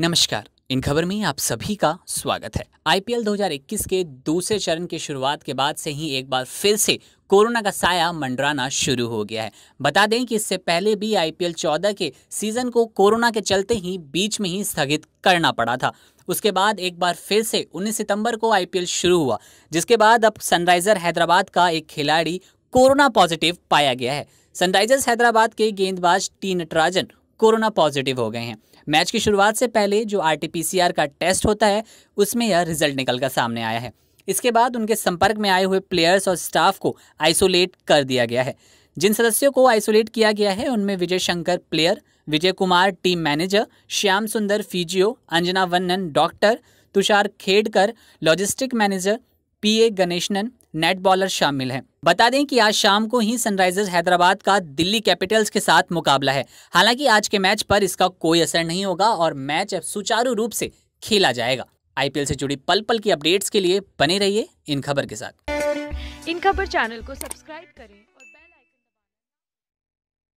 नमस्कार इन खबर में आप सभी का स्वागत है आईपीएल 2021 के दूसरे चरण की शुरुआत के बाद से ही एक बार फिर से कोरोना का साया मंडराना शुरू हो गया है बता दें कि इससे पहले भी आईपीएल 14 के सीजन को कोरोना के चलते ही बीच में ही स्थगित करना पड़ा था उसके बाद एक बार फिर से 19 सितंबर को आईपीएल शुरू हुआ जिसके बाद अब सनराइजर हैदराबाद का एक खिलाड़ी कोरोना पॉजिटिव पाया गया है सनराइजर्स हैदराबाद के गेंदबाज टी नटराजन कोरोना पॉजिटिव हो गए हैं मैच की शुरुआत से पहले जो आर का टेस्ट होता है उसमें यह रिजल्ट निकल कर सामने आया है इसके बाद उनके संपर्क में आए हुए प्लेयर्स और स्टाफ को आइसोलेट कर दिया गया है जिन सदस्यों को आइसोलेट किया गया है उनमें Vijay Shankar player Vijay Kumar team manager Shyam Sundar physio Anjana Vannan doctor Tushar Khedkar logistic manager P A Ganeshanan net bowler शामिल हैं बता दें कि आज शाम को ही सनराइजर्स हैदराबाद का दिल्ली कैपिटल्स के साथ मुकाबला है हालांकि आज के मैच पर इसका कोई असर नहीं होगा और मैच अब सुचारू रूप से खेला जाएगा आईपीएल से जुड़ी पल पल की अपडेट्स के लिए बने रहिए इन खबर के साथ इन खबर चैनल को सब्सक्राइब करें